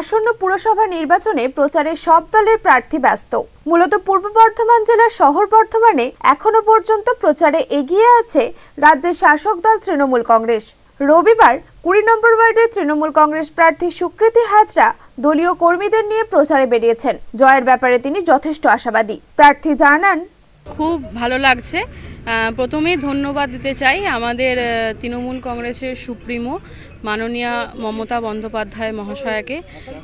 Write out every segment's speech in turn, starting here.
আসন্ন পুরসভা নির্বাচনে প্রচারে সব দলের প্রার্থী ব্যস্ত মূলত পূর্ব বর্ধমান জেলার শহর বর্ধমানে এখনো পর্যন্ত প্রচারে এগিয়ে আছে রাজ্যের শাসক দল তৃণমূল কংগ্রেস রবিবার কুড়ি নম্বর ওয়ার্ডের তৃণমূল কংগ্রেস প্রার্থী সুকৃতি হাজরা দলীয় কর্মীদের নিয়ে প্রচারে বেরিয়েছেন জয়ের ব্যাপারে তিনি যথেষ্ট আশাবাদী প্রার্থী জানান খুব ভালো লাগছে প্রথমেই ধন্যবাদ দিতে চাই আমাদের তৃণমূল কংগ্রেসের সুপ্রিমো মাননীয়া মমতা বন্দ্যোপাধ্যায় মহাশয়াকে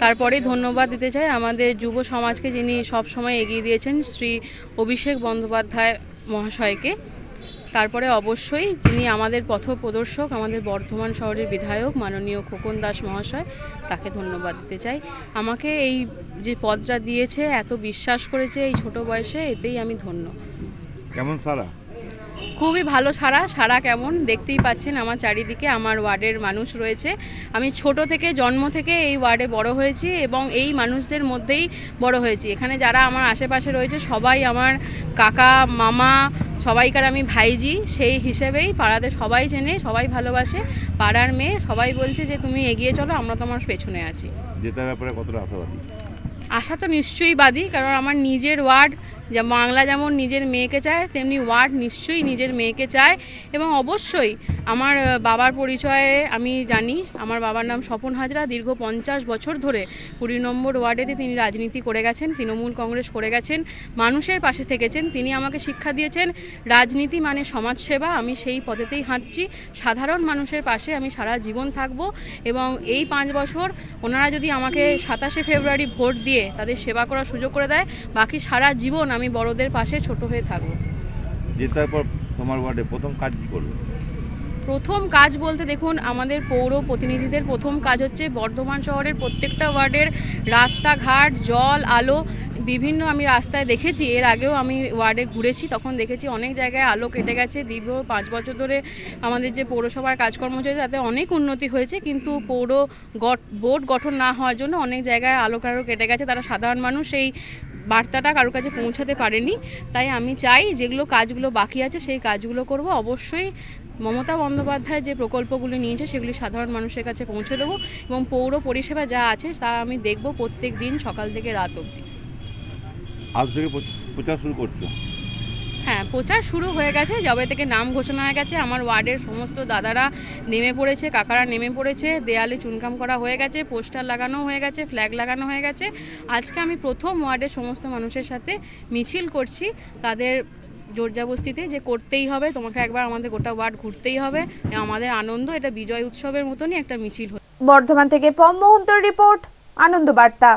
তারপরে ধন্যবাদ দিতে চাই আমাদের যুব সমাজকে যিনি সবসময় এগিয়ে দিয়েছেন শ্রী অভিষেক বন্দ্যোপাধ্যায় মহাশয়কে তারপরে অবশ্যই যিনি আমাদের পথ প্রদর্শক আমাদের বর্ধমান শহরের বিধায়ক মাননীয় খোকন দাস মহাশয় তাকে ধন্যবাদ দিতে চাই আমাকে এই যে পদটা দিয়েছে এত বিশ্বাস করেছে এই ছোট বয়সে এতেই আমি ধন্য কেমন সারা খুবই ভালো সারা সারা কেমন দেখতেই পাচ্ছেন আমার চারিদিকে আমার ওয়ার্ডের মানুষ রয়েছে আমি ছোট থেকে জন্ম থেকে এই ওয়ার্ডে বড় হয়েছি এবং এই মানুষদের মধ্যেই বড় হয়েছি এখানে যারা আমার আশেপাশে রয়েছে সবাই আমার কাকা মামা সবাইকার আমি ভাইজি সেই হিসেবেই পাড়াতে সবাই জেনে সবাই ভালোবাসে পাড়ার মেয়ে সবাই বলছে যে তুমি এগিয়ে চলো আমরা তোমার পেছনে আছি আশা তো নিশ্চয়ই বাদী কারণ আমার নিজের ওয়ার্ড যা বাংলা যেমন নিজের মেয়েকে চায় তেমনি ওয়ার্ড নিশ্চয়ই নিজের মেয়েকে চায় এবং অবশ্যই আমার বাবার পরিচয়ে আমি জানি আমার বাবার নাম স্বপন হাজরা দীর্ঘ পঞ্চাশ বছর ধরে কুড়ি নম্বর ওয়ার্ডেতে তিনি রাজনীতি করে গেছেন তৃণমূল কংগ্রেস করে গেছেন মানুষের পাশে থেকেছেন তিনি আমাকে শিক্ষা দিয়েছেন রাজনীতি মানে সমাজসেবা আমি সেই পথেতেই হাঁটছি সাধারণ মানুষের পাশে আমি সারা জীবন থাকব এবং এই পাঁচ বছর ওনারা যদি আমাকে সাতাশে ফেব্রুয়ারি ভোট দিয়ে তাদের সেবা করার সুযোগ করে দেয় বাকি সারা জীবন আমি বড়দের পাশে ছোট হয়ে থাকব জেতার পর তোমার ওয়ার্ডে প্রথম কাজ কী করবে প্রথম কাজ বলতে দেখুন আমাদের পৌর প্রতিনিধিদের প্রথম কাজ হচ্ছে বর্ধমান শহরের প্রত্যেকটা ওয়ার্ডের রাস্তাঘাট জল আলো বিভিন্ন আমি রাস্তায় দেখেছি এর আগেও আমি ওয়ার্ডে ঘুরেছি তখন দেখেছি অনেক জায়গায় আলো কেটে গেছে দীর্ঘ পাঁচ বছর ধরে আমাদের যে পৌরসভার কাজকর্ম চলছে তাতে অনেক উন্নতি হয়েছে কিন্তু পৌর বোর্ড গঠন না হওয়ার জন্য অনেক জায়গায় আলো কারো কেটে গেছে তারা সাধারণ মানুষ এই বার্তাটা কারোর কাছে পৌঁছাতে পারেনি তাই আমি চাই যেগুলো কাজগুলো বাকি আছে সেই কাজগুলো করব অবশ্যই মমতা বন্দ্যোপাধ্যায় যে প্রকল্পগুলি নিয়েছে সেগুলি সাধারণ মানুষের কাছে পৌঁছে দেবো এবং পৌর পরিষেবা যা আছে তা আমি দেখব প্রত্যেক দিন সকাল থেকে রাত অবধি আজ থেকে প্রচার শুরু করছো হ্যাঁ প্রচার শুরু হয়ে গেছে যবে থেকে নাম ঘোষণা হয়ে গেছে আমার ওয়ার্ডের সমস্ত দাদারা নেমে পড়েছে কাকারা নেমে পড়েছে দেয়ালে চুনকাম করা হয়ে গেছে পোস্টার লাগানো হয়ে গেছে ফ্ল্যাগ লাগানো হয়ে গেছে আজকে আমি প্রথম ওয়ার্ডের সমস্ত মানুষের সাথে মিছিল করছি তাদের জোরজাবস্তিতে যে করতেই হবে তোমাকে একবার আমাদের গোটা ওয়ার্ড ঘুরতেই হবে আমাদের আনন্দ এটা বিজয় উৎসবের মতনই একটা মিছিল বর্ধমান থেকে পম মোহন্তর রিপোর্ট আনন্দ বার্তা